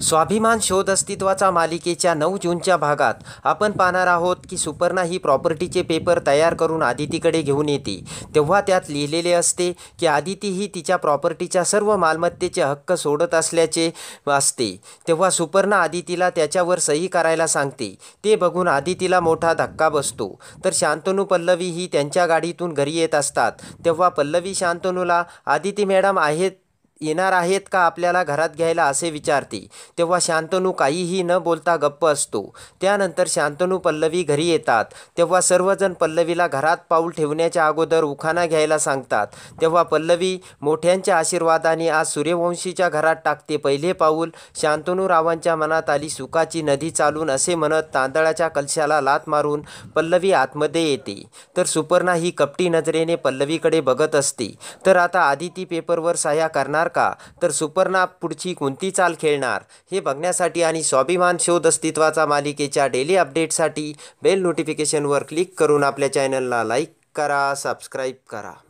स्वाभिमान शोध अस्तित्वाचा मालिकेच्या नऊ जूनच्या भागात आपण पाहणार आहोत की सुपर्णा ही प्रॉपर्टीचे पेपर तयार करून आदितीकडे घेऊन येते तेव्हा त्यात लिहिलेले असते की आदिती ही तिच्या प्रॉपर्टीच्या सर्व मालमत्तेचे हक्क सोडत असल्याचे असते तेव्हा सुपर्णा आदितीला त्याच्यावर सही करायला सांगते ते बघून आदितीला मोठा धक्का बसतो तर शांतनू पल्लवी ही त्यांच्या गाडीतून घरी येत असतात तेव्हा पल्लवी शांतनूला आदिती मॅडम आहेत येणार आहेत का आपल्याला घरात घ्यायला असे विचारते तेव्हा शांतनू काहीही न बोलता गप्प असतो त्यानंतर शांतनू पल्लवी घरी येतात तेव्हा सर्वजण पल्लवीला घरात पाऊल ठेवण्याच्या अगोदर उखाना घ्यायला सांगतात तेव्हा पल्लवी मोठ्यांच्या आशीर्वादाने आज सूर्यवंशीच्या घरात टाकते पहिले पाऊल शांतनू रावांच्या मनात आली सुखाची नदी चालून असे म्हणत तांदळाच्या कलशाला लात मारून पल्लवी आतमध्ये येते तर सुपर्णा ही कपटी नजरेने पल्लवीकडे बघत असते तर आता आदिती पेपरवर सहाय्या करणार का तर सुपर्णा पुढची कोणती चाल खेळणार हे बघण्यासाठी आणि स्वाभिमान शोध अस्तित्वाचा मालिकेच्या डेली अपडेटसाठी बेल नोटिफिकेशनवर क्लिक करून आपल्या चॅनलला लाईक करा सबस्क्राईब करा